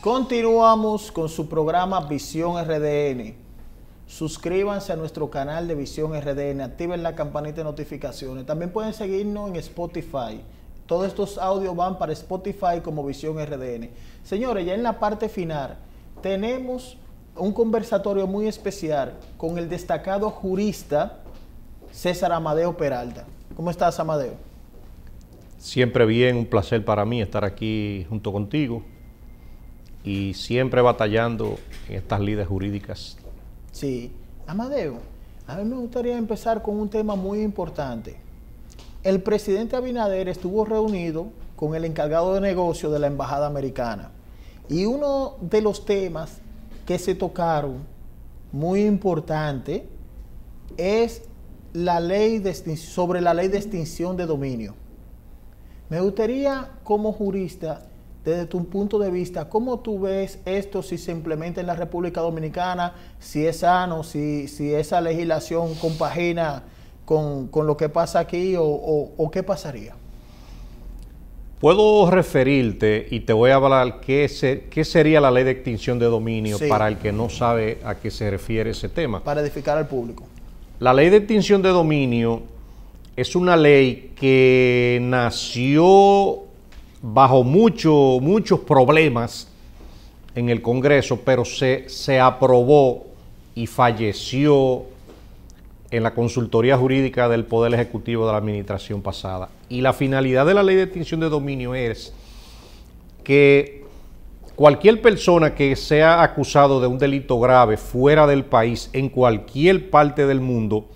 Continuamos con su programa Visión RDN. Suscríbanse a nuestro canal de Visión RDN, activen la campanita de notificaciones. También pueden seguirnos en Spotify. Todos estos audios van para Spotify como Visión RDN. Señores, ya en la parte final tenemos un conversatorio muy especial con el destacado jurista César Amadeo Peralta. ¿Cómo estás, Amadeo? Siempre bien, un placer para mí estar aquí junto contigo y siempre batallando en estas lides jurídicas. Sí, Amadeo, a mí me gustaría empezar con un tema muy importante. El presidente Abinader estuvo reunido con el encargado de negocios de la Embajada Americana y uno de los temas que se tocaron muy importante es la ley sobre la ley de extinción de dominio. Me gustaría como jurista desde tu punto de vista, ¿cómo tú ves esto si se implementa en la República Dominicana? Si es sano, si, si esa legislación compagina con, lo que pasa aquí o, qué pasaría? Puedo referirte y te voy a hablar qué, qué sería la ley de extinción de dominio para el que no sabe a qué se refiere ese tema. Para edificar al público. La ley de extinción de dominio es una ley que nació bajo muchos problemas en el Congreso, pero se, se aprobó y falleció en la consultoría jurídica del Poder Ejecutivo de la Administración pasada. Y la finalidad de la ley de extinción de dominio es que cualquier persona que sea acusado de un delito grave fuera del país, en cualquier parte del mundo,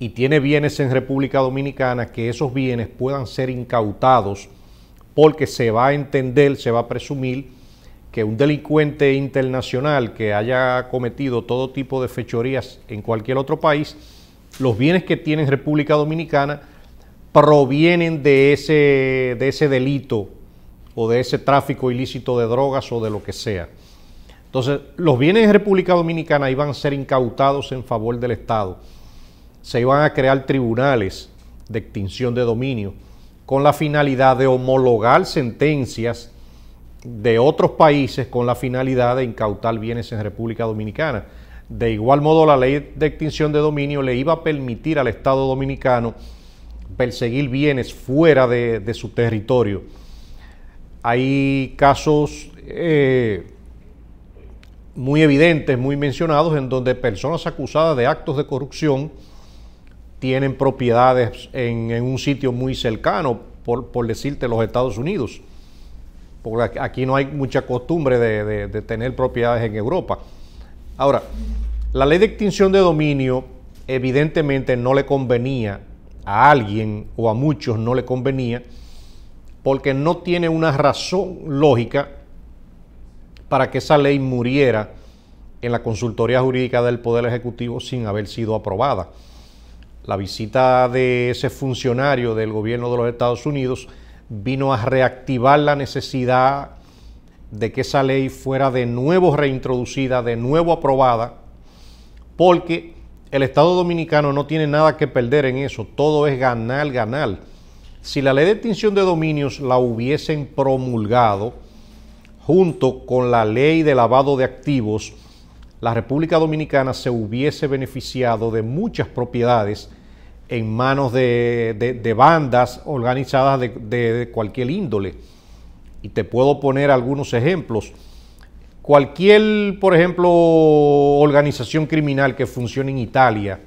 y tiene bienes en República Dominicana, que esos bienes puedan ser incautados porque se va a entender, se va a presumir que un delincuente internacional que haya cometido todo tipo de fechorías en cualquier otro país, los bienes que tiene en República Dominicana provienen de ese, de ese delito o de ese tráfico ilícito de drogas o de lo que sea. Entonces, los bienes en República Dominicana iban a ser incautados en favor del Estado. Se iban a crear tribunales de extinción de dominio con la finalidad de homologar sentencias de otros países con la finalidad de incautar bienes en República Dominicana. De igual modo, la ley de extinción de dominio le iba a permitir al Estado dominicano perseguir bienes fuera de, su territorio. Hay casos eh, muy evidentes, muy mencionados, en donde personas acusadas de actos de corrupción tienen propiedades en, un sitio muy cercano, por, decirte los Estados Unidos. Porque aquí no hay mucha costumbre de, de tener propiedades en Europa. Ahora, la ley de extinción de dominio evidentemente no le convenía a alguien o a muchos no le convenía porque no tiene una razón lógica para que esa ley muriera en la consultoría jurídica del Poder Ejecutivo sin haber sido aprobada. La visita de ese funcionario del gobierno de los Estados Unidos vino a reactivar la necesidad de que esa ley fuera de nuevo reintroducida, de nuevo aprobada, porque el Estado dominicano no tiene nada que perder en eso, todo es ganar, ganar. Si la ley de extinción de dominios la hubiesen promulgado junto con la ley de lavado de activos, la República Dominicana se hubiese beneficiado de muchas propiedades en manos de, bandas organizadas de, cualquier índole. Y te puedo poner algunos ejemplos. Cualquier, por ejemplo, organización criminal que funcione en Italia,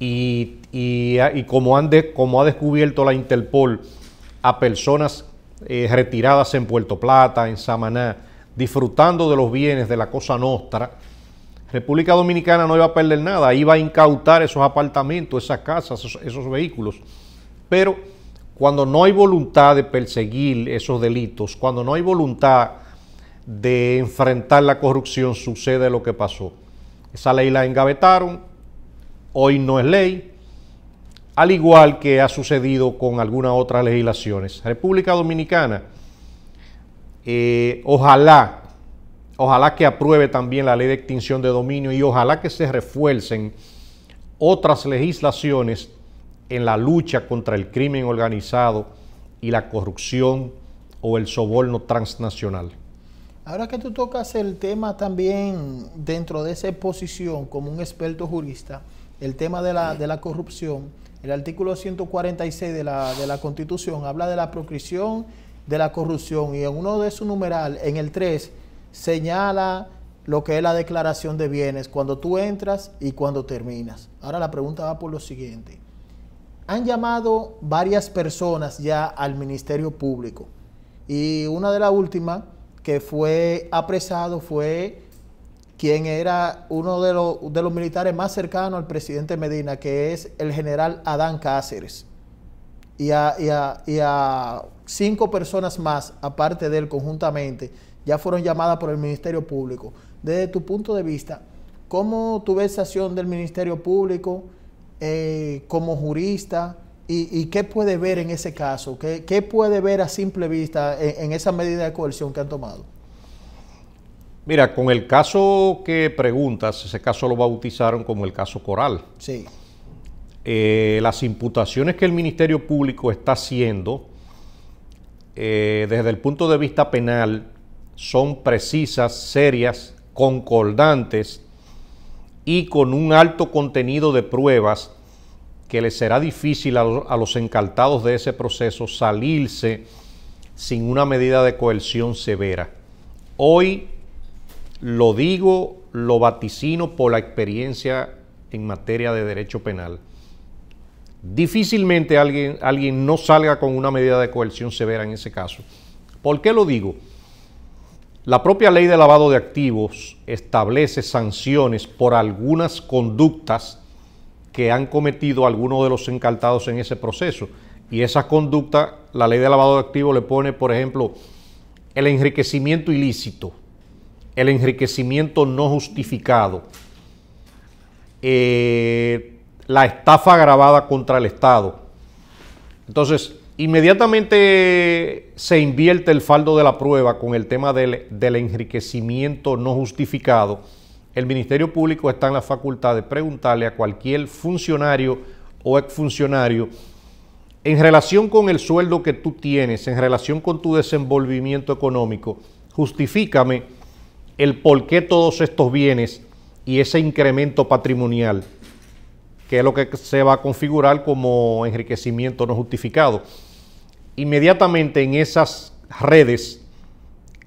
y, como, han de, como, ha descubierto la Interpol a personas eh, retiradas en Puerto Plata, en Samaná, disfrutando de los bienes de la Cosa Nostra, República Dominicana no iba a perder nada, iba a incautar esos apartamentos, esas casas, esos, vehículos. Pero cuando no hay voluntad de perseguir esos delitos, cuando no hay voluntad de enfrentar la corrupción, sucede lo que pasó. Esa ley la engavetaron, hoy no es ley, al igual que ha sucedido con algunas otras legislaciones. República Dominicana, eh, ojalá Ojalá que apruebe también la ley de extinción de dominio y ojalá que se refuercen otras legislaciones en la lucha contra el crimen organizado y la corrupción o el soborno transnacional. Ahora que tú tocas el tema también dentro de esa posición como un experto jurista, el tema de la, corrupción, el artículo 146 de la, Constitución habla de la proscripción de la corrupción y en uno de sus numeral, en el 3, señala lo que es la declaración de bienes, cuando tú entras y cuando terminas. Ahora la pregunta va por lo siguiente. Han llamado varias personas ya al Ministerio Público y una de las últimas que fue apresado fue quien era uno de, los, militares más cercanos al presidente Medina, que es el general Adán Cáceres, y a, y a, y a cinco personas más, aparte de él conjuntamente, ya fueron llamadas por el Ministerio Público. Desde tu punto de vista, ¿cómo tu ves acción del Ministerio Público eh, como jurista? Y, qué puede ver en ese caso? ¿Qué, puede ver a simple vista en, esa medida de coerción que han tomado? Mira, con el caso que preguntas, ese caso lo bautizaron como el caso Coral. Sí. Eh, las imputaciones que el Ministerio Público está haciendo eh, desde el punto de vista penal son precisas, serias, concordantes y con un alto contenido de pruebas que les será difícil a los, encartados de ese proceso salirse sin una medida de coerción severa. Hoy lo digo, lo vaticino por la experiencia en materia de derecho penal. Difícilmente alguien, alguien no salga con una medida de coerción severa en ese caso. ¿Por qué lo digo? La propia ley de lavado de activos establece sanciones por algunas conductas que han cometido algunos de los encartados en ese proceso. Y esa conducta, la ley de lavado de activos le pone, por ejemplo, el enriquecimiento ilícito, el enriquecimiento no justificado, eh, la estafa agravada contra el Estado. Entonces, Inmediatamente se invierte el faldo de la prueba con el tema del, enriquecimiento no justificado. El Ministerio Público está en la facultad de preguntarle a cualquier funcionario o exfuncionario en relación con el sueldo que tú tienes, en relación con tu desenvolvimiento económico, justifícame el por qué todos estos bienes y ese incremento patrimonial, que es lo que se va a configurar como enriquecimiento no justificado inmediatamente en esas redes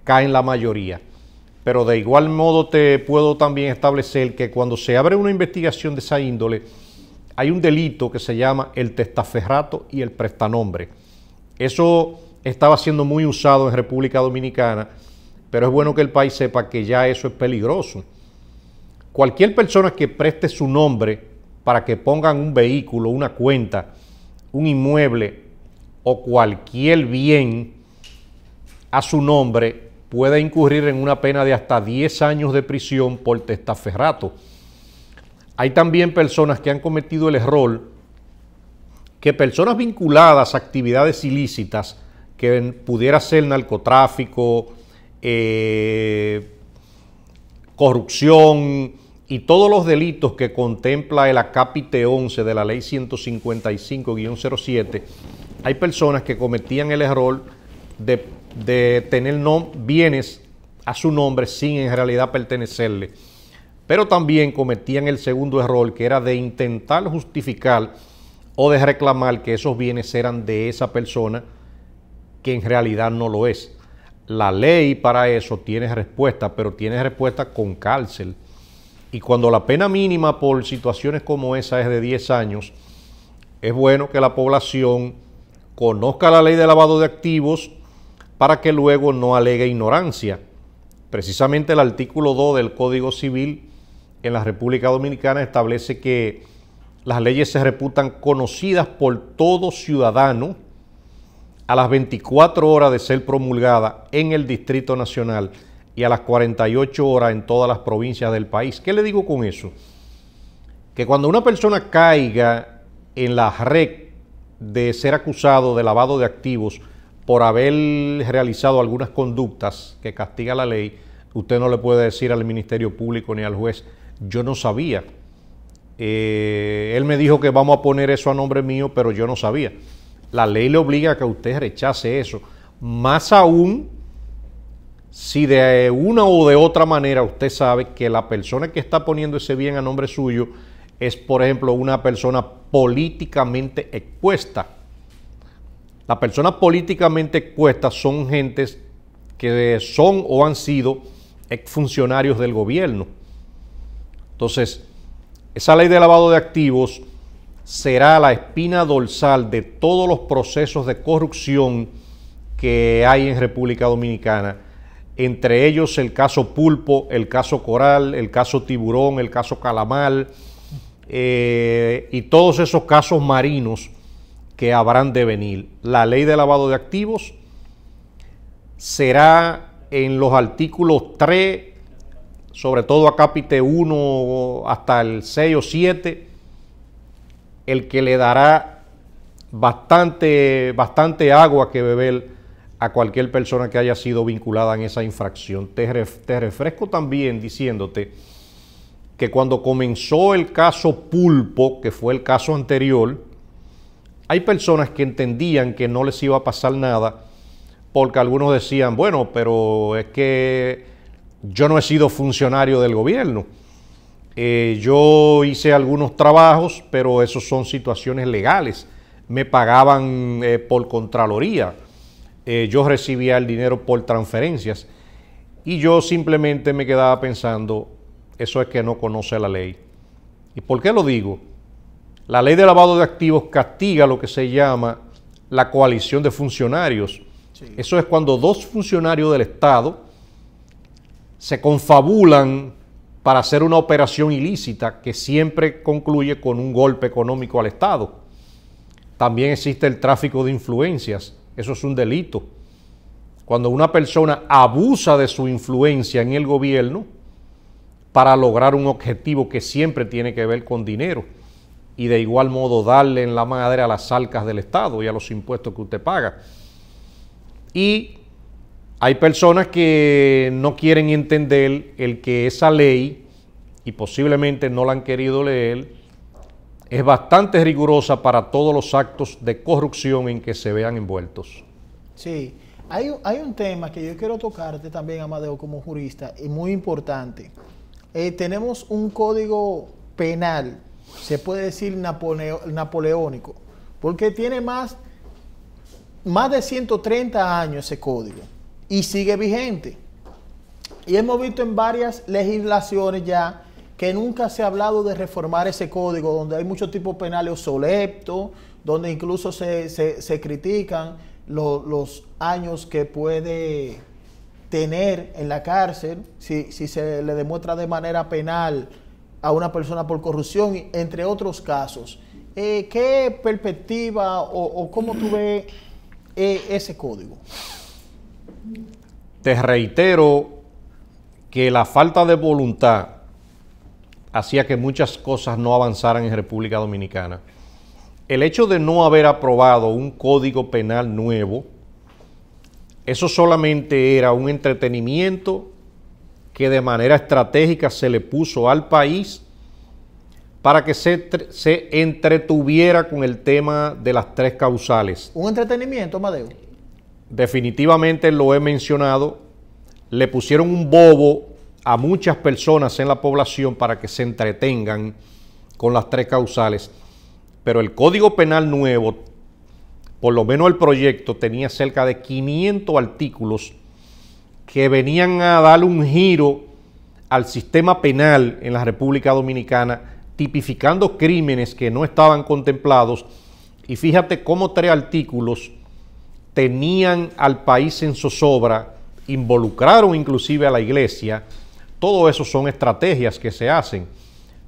caen la mayoría. Pero de igual modo te puedo también establecer que cuando se abre una investigación de esa índole, hay un delito que se llama el testaferrato y el prestanombre. Eso estaba siendo muy usado en República Dominicana, pero es bueno que el país sepa que ya eso es peligroso. Cualquier persona que preste su nombre para que pongan un vehículo, una cuenta, un inmueble o cualquier bien a su nombre pueda incurrir en una pena de hasta 10 años de prisión por testaferrato. Hay también personas que han cometido el error que personas vinculadas a actividades ilícitas, que pudiera ser narcotráfico, eh, corrupción y todos los delitos que contempla el acápite 11 de la ley 155-07, hay personas que cometían el error de, tener no, bienes a su nombre sin en realidad pertenecerle. Pero también cometían el segundo error, que era de intentar justificar o de reclamar que esos bienes eran de esa persona que en realidad no lo es. La ley para eso tiene respuesta, pero tiene respuesta con cárcel. Y cuando la pena mínima por situaciones como esa es de 10 años, es bueno que la población conozca la ley de lavado de activos para que luego no alegue ignorancia. Precisamente el artículo 2 del Código Civil en la República Dominicana establece que las leyes se reputan conocidas por todo ciudadano a las 24 horas de ser promulgada en el Distrito Nacional y a las 48 horas en todas las provincias del país. ¿Qué le digo con eso? Que cuando una persona caiga en la red de ser acusado de lavado de activos por haber realizado algunas conductas que castiga la ley, usted no le puede decir al Ministerio Público ni al juez, yo no sabía. Eh, él me dijo que vamos a poner eso a nombre mío, pero yo no sabía. La ley le obliga a que usted rechace eso. Más aún si de una o de otra manera usted sabe que la persona que está poniendo ese bien a nombre suyo es, por ejemplo, una persona políticamente expuesta. Las personas políticamente expuestas son gentes que son o han sido exfuncionarios del gobierno. Entonces, esa ley de lavado de activos será la espina dorsal de todos los procesos de corrupción que hay en República Dominicana, entre ellos el caso Pulpo, el caso Coral, el caso Tiburón, el caso calamar. Eh, y todos esos casos marinos que habrán de venir. La ley de lavado de activos será en los artículos 3, sobre todo a capítulo 1 hasta el 6 o 7, el que le dará bastante, bastante agua que beber a cualquier persona que haya sido vinculada en esa infracción. te refresco también diciéndote que cuando comenzó el caso Pulpo, que fue el caso anterior, hay personas que entendían que no les iba a pasar nada, porque algunos decían, bueno, pero es que yo no he sido funcionario del gobierno. Eh, yo hice algunos trabajos, pero esos son situaciones legales. Me pagaban eh, por Contraloría. Eh, yo recibía el dinero por transferencias. Y yo simplemente me quedaba pensando, eso es que no conoce la ley. ¿Y por qué lo digo? La ley de lavado de activos castiga lo que se llama la coalición de funcionarios. Eso es cuando dos funcionarios del Estado se confabulan para hacer una operación ilícita que siempre concluye con un golpe económico al Estado. También existe el tráfico de influencias. Eso es un delito. Cuando una persona abusa de su influencia en el gobierno, para lograr un objetivo que siempre tiene que ver con dinero y de igual modo darle en la madre a las arcas del Estado y a los impuestos que usted paga. Y hay personas que no quieren entender el que esa ley, y posiblemente no la han querido leer, es bastante rigurosa para todos los actos de corrupción en que se vean envueltos. Sí, hay, un tema que yo quiero tocarte también, Amadeo, como jurista, y muy importante. Eh, tenemos un código penal, se puede decir napoleónico, porque tiene más, más de 130 años ese código y sigue vigente. Y hemos visto en varias legislaciones ya que nunca se ha hablado de reformar ese código, donde hay muchos tipos penales obsoletos, donde incluso se, se, critican los años que puede tener en la cárcel, si, si se le demuestra de manera penal a una persona por corrupción, entre otros casos. Eh, ¿Qué perspectiva o, cómo tú ves eh, ese código? Te reitero que la falta de voluntad hacía que muchas cosas no avanzaran en República Dominicana. El hecho de no haber aprobado un código penal nuevo, eso solamente era un entretenimiento que de manera estratégica se le puso al país para que se, se entretuviera con el tema de las tres causales. Un entretenimiento, Madeo. Definitivamente lo he mencionado. Le pusieron un bobo a muchas personas en la población para que se entretengan con las tres causales. Pero el Código Penal nuevo por lo menos el proyecto tenía cerca de 500 artículos que venían a dar un giro al sistema penal en la República Dominicana, tipificando crímenes que no estaban contemplados. Y fíjate cómo tres artículos tenían al país en zozobra, involucraron inclusive a la iglesia. Todo eso son estrategias que se hacen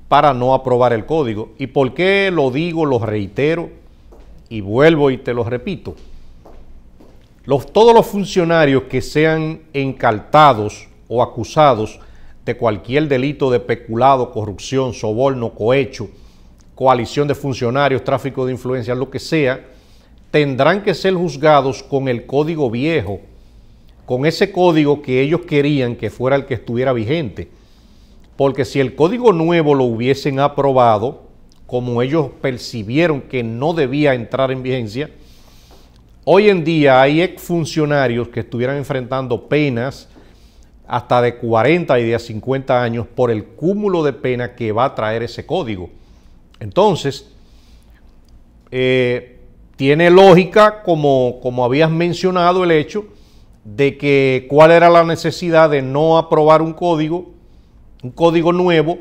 para no aprobar el código. ¿Y por qué lo digo, lo reitero? y vuelvo y te lo repito, todos los funcionarios que sean encartados o acusados de cualquier delito de peculado, corrupción, soborno, cohecho, coalición de funcionarios, tráfico de influencias, lo que sea, tendrán que ser juzgados con el código viejo, con ese código que ellos querían que fuera el que estuviera vigente. Porque si el código nuevo lo hubiesen aprobado, como ellos percibieron que no debía entrar en vigencia, hoy en día hay exfuncionarios que estuvieran enfrentando penas hasta de 40 y de 50 años por el cúmulo de pena que va a traer ese código. Entonces, eh, tiene lógica, como, como habías mencionado, el hecho de que cuál era la necesidad de no aprobar un código, un código nuevo,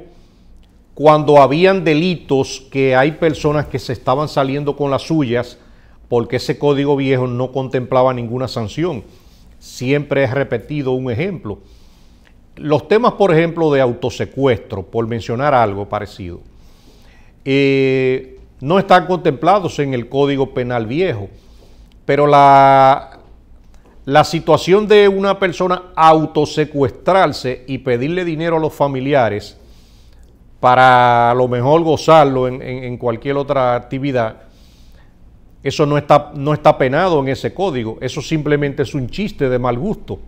cuando habían delitos que hay personas que se estaban saliendo con las suyas porque ese código viejo no contemplaba ninguna sanción. Siempre he repetido un ejemplo. Los temas, por ejemplo, de autosecuestro, por mencionar algo parecido, eh, no están contemplados en el Código Penal Viejo, pero la, la situación de una persona autosecuestrarse y pedirle dinero a los familiares, para a lo mejor gozarlo en, cualquier otra actividad, eso no está, no está penado en ese código, eso simplemente es un chiste de mal gusto.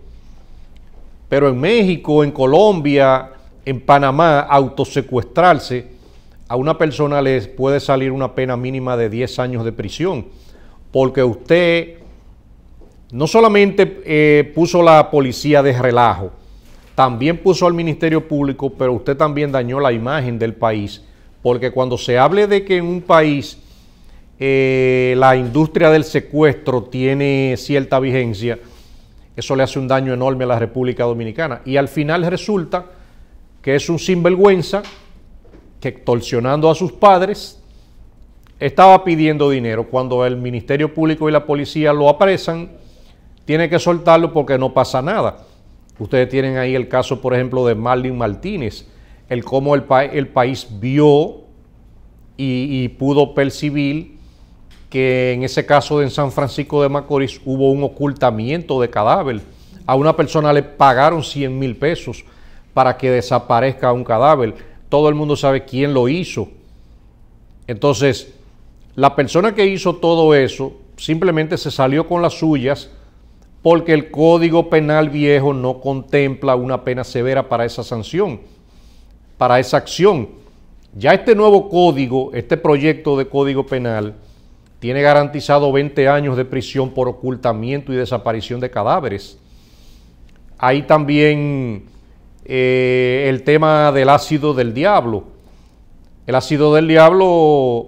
Pero en México, en Colombia, en Panamá, autosecuestrarse, a una persona le puede salir una pena mínima de 10 años de prisión, porque usted no solamente eh, puso la policía de relajo, también puso al Ministerio Público, pero usted también dañó la imagen del país, porque cuando se hable de que en un país eh, la industria del secuestro tiene cierta vigencia, eso le hace un daño enorme a la República Dominicana. Y al final resulta que es un sinvergüenza que extorsionando a sus padres estaba pidiendo dinero. Cuando el Ministerio Público y la policía lo apresan, tiene que soltarlo porque no pasa nada. Ustedes tienen ahí el caso, por ejemplo, de Marlin Martínez, el cómo el, país vio y, pudo percibir que en ese caso en San Francisco de Macorís hubo un ocultamiento de cadáver. A una persona le pagaron 100 mil pesos para que desaparezca un cadáver. Todo el mundo sabe quién lo hizo. Entonces, la persona que hizo todo eso simplemente se salió con las suyas porque el Código Penal viejo no contempla una pena severa para esa sanción, para esa acción. Ya este nuevo código, este proyecto de Código Penal, tiene garantizado 20 años de prisión por ocultamiento y desaparición de cadáveres. Hay también eh, el tema del ácido del diablo. El ácido del diablo,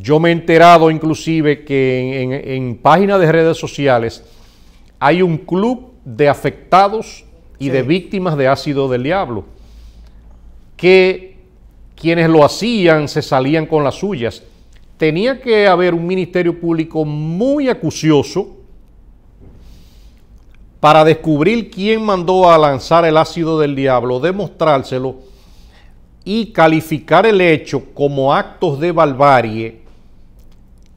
yo me he enterado inclusive que en, en páginas de redes sociales hay un club de afectados y de víctimas de ácido del diablo, que quienes lo hacían se salían con las suyas. Tenía que haber un ministerio público muy acucioso para descubrir quién mandó a lanzar el ácido del diablo, demostrárselo y calificar el hecho como actos de barbarie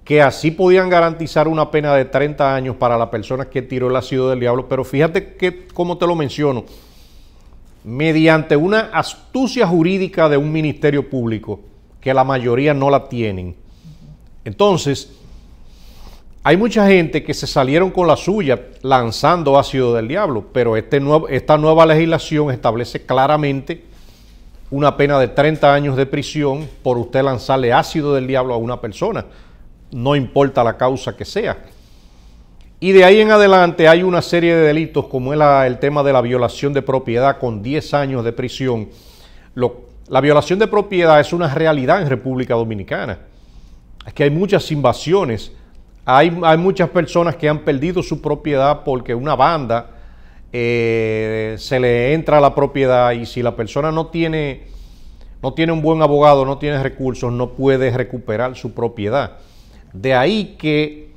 que así podían garantizar una pena de 30 años para la persona que tiró el ácido del diablo, pero fíjate que, como te lo menciono, mediante una astucia jurídica de un ministerio público, que la mayoría no la tienen. Entonces, hay mucha gente que se salieron con la suya lanzando ácido del diablo, pero este esta nueva legislación establece claramente una pena de 30 años de prisión por usted lanzarle ácido del diablo a una persona no importa la causa que sea. Y de ahí en adelante hay una serie de delitos como el, el tema de la violación de propiedad con 10 años de prisión. la violación de propiedad es una realidad en República Dominicana. Es que hay muchas invasiones, hay, muchas personas que han perdido su propiedad porque una banda eh, se le entra a la propiedad y si la persona no tiene, no tiene un buen abogado, no tiene recursos, no puede recuperar su propiedad. De ahí que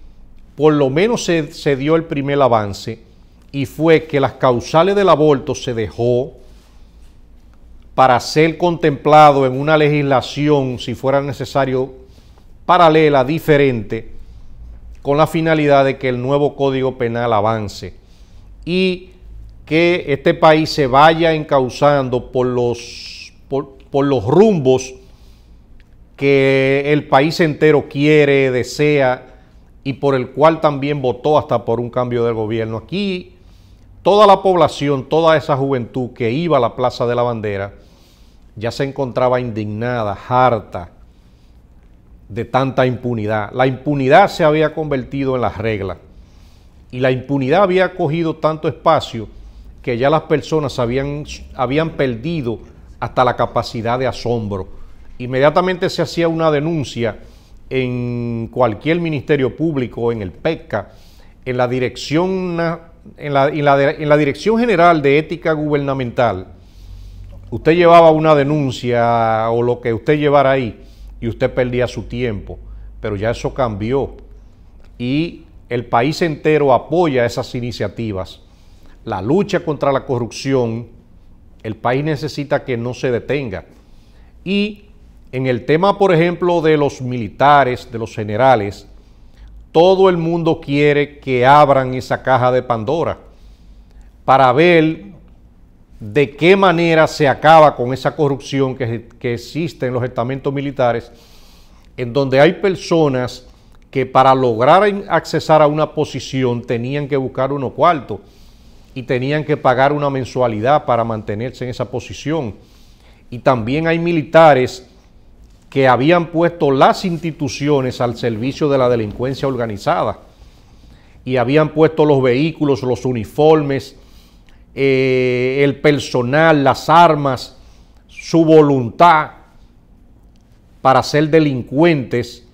por lo menos se, dio el primer avance y fue que las causales del aborto se dejó para ser contemplado en una legislación, si fuera necesario, paralela, diferente, con la finalidad de que el nuevo Código Penal avance y que este país se vaya encauzando por los, por los rumbos que el país entero quiere, desea y por el cual también votó hasta por un cambio de gobierno. Aquí toda la población, toda esa juventud que iba a la Plaza de la Bandera, ya se encontraba indignada, harta de tanta impunidad. La impunidad se había convertido en la regla y la impunidad había cogido tanto espacio que ya las personas habían, habían perdido hasta la capacidad de asombro inmediatamente se hacía una denuncia en cualquier ministerio público, en el PECA, en la dirección, en la, dirección general de ética gubernamental. Usted llevaba una denuncia o lo que usted llevara ahí y usted perdía su tiempo, pero ya eso cambió y el país entero apoya esas iniciativas. La lucha contra la corrupción, el país necesita que no se detenga. Y en el tema, por ejemplo, de los militares, de los generales, todo el mundo quiere que abran esa caja de Pandora para ver de qué manera se acaba con esa corrupción que, existe en los estamentos militares, en donde hay personas que para lograr accesar a una posición tenían que buscar uno cuarto y tenían que pagar una mensualidad para mantenerse en esa posición. Y también hay militares que habían puesto las instituciones al servicio de la delincuencia organizada y habían puesto los vehículos, los uniformes, eh, el personal, las armas, su voluntad para ser delincuentes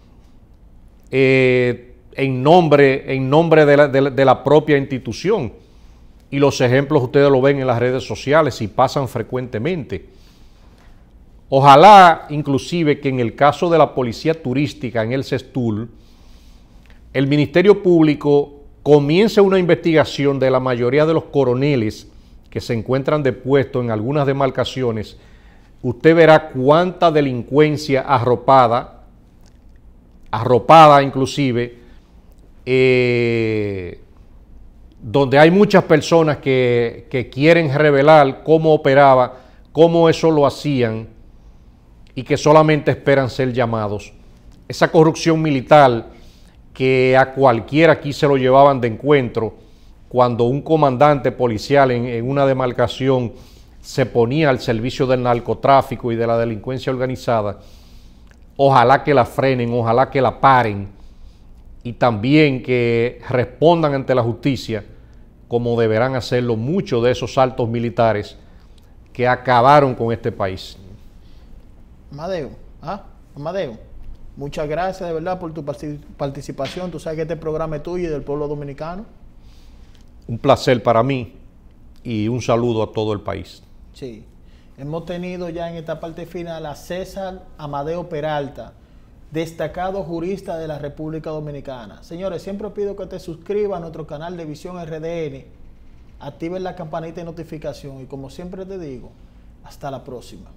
eh, en nombre, en nombre de la propia institución. Y los ejemplos ustedes lo ven en las redes sociales y pasan frecuentemente. Ojalá inclusive que en el caso de la policía turística en el Cestul, el Ministerio Público comience una investigación de la mayoría de los coroneles que se encuentran depuestos en algunas demarcaciones. Usted verá cuánta delincuencia arropada, arropada inclusive, eh, donde hay muchas personas que quieren revelar cómo operaba, cómo eso lo hacían y que solamente esperan ser llamados. Esa corrupción militar que a cualquiera aquí se lo llevaban de encuentro cuando un comandante policial en, en una demarcación se ponía al servicio del narcotráfico y de la delincuencia organizada, ojalá que la frenen, ojalá que la paren y también que respondan ante la justicia como deberán hacerlo muchos de esos altos militares que acabaron con este país. Amadeo, ¿ah? Amadeo, muchas gracias de verdad por tu participación. Tú sabes que este programa es tuyo y del pueblo dominicano. Un placer para mí y un saludo a todo el país. Sí. Hemos tenido ya en esta parte final a César Amadeo Peralta, destacado jurista de la República Dominicana. Señores, siempre pido que te suscribas a nuestro canal de Visión RDN, activen la campanita de notificación y como siempre te digo, hasta la próxima.